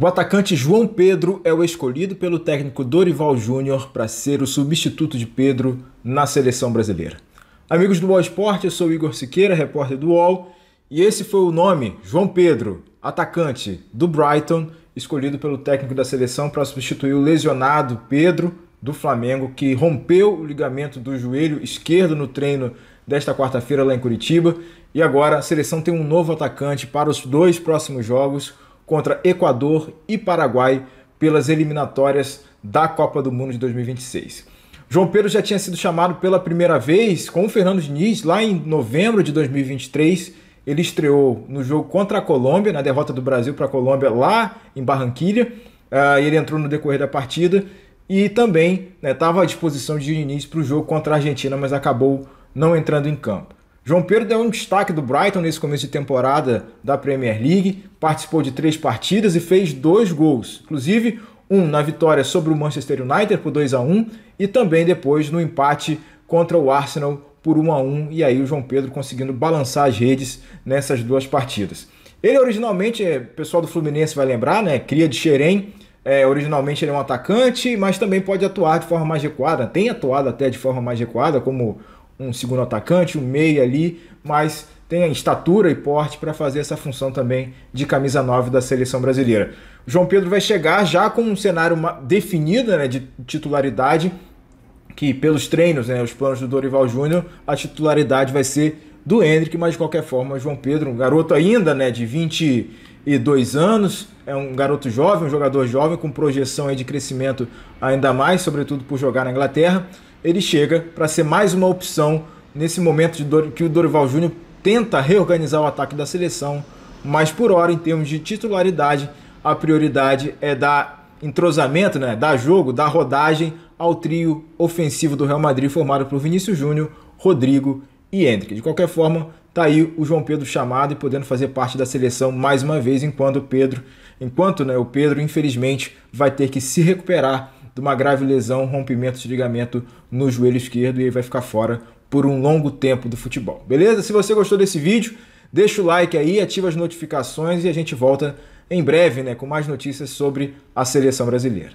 O atacante João Pedro é o escolhido pelo técnico Dorival Júnior para ser o substituto de Pedro na seleção brasileira. Amigos do UOL Esporte, eu sou Igor Siqueira, repórter do UOL, e esse foi o nome, João Pedro, atacante do Brighton, escolhido pelo técnico da seleção para substituir o lesionado Pedro do Flamengo, que rompeu o ligamento do joelho esquerdo no treino desta quarta-feira lá em Curitiba. E agora a seleção tem um novo atacante para os dois próximos jogos contra Equador e Paraguai pelas eliminatórias da Copa do Mundo de 2026. João Pedro já tinha sido chamado pela primeira vez com o Fernando Diniz lá em novembro de 2023. Ele estreou no jogo contra a Colômbia, na derrota do Brasil para a Colômbia lá em Barranquilha. Uh, ele entrou no decorrer da partida e também estava né, à disposição de Diniz para o jogo contra a Argentina, mas acabou não entrando em campo. João Pedro é um destaque do Brighton nesse começo de temporada da Premier League, participou de três partidas e fez dois gols, inclusive um na vitória sobre o Manchester United por 2 a 1 e também depois no empate contra o Arsenal por 1 a 1 e aí o João Pedro conseguindo balançar as redes nessas duas partidas. Ele originalmente, é, o pessoal do Fluminense vai lembrar, né, cria de Xerém, é, originalmente ele é um atacante, mas também pode atuar de forma mais recuada, tem atuado até de forma mais recuada como um segundo atacante, um meia ali, mas tem a estatura e porte para fazer essa função também de camisa 9 da seleção brasileira. O João Pedro vai chegar já com um cenário definido né, de titularidade, que pelos treinos, né, os planos do Dorival Júnior, a titularidade vai ser do Hendrick, mas de qualquer forma, João Pedro, um garoto ainda né, de 22 anos, é um garoto jovem, um jogador jovem, com projeção aí de crescimento ainda mais, sobretudo por jogar na Inglaterra ele chega para ser mais uma opção nesse momento Dor... que o Dorival Júnior tenta reorganizar o ataque da seleção, mas por hora, em termos de titularidade, a prioridade é dar entrosamento, né? dar jogo, dar rodagem ao trio ofensivo do Real Madrid, formado por Vinícius Júnior, Rodrigo e Hendrick. De qualquer forma, tá aí o João Pedro chamado e podendo fazer parte da seleção mais uma vez, enquanto o Pedro, enquanto né, o Pedro, infelizmente, vai ter que se recuperar de uma grave lesão, rompimento de ligamento no joelho esquerdo e ele vai ficar fora por um longo tempo do futebol. Beleza? Se você gostou desse vídeo, deixa o like aí, ativa as notificações e a gente volta em breve, né, com mais notícias sobre a seleção brasileira.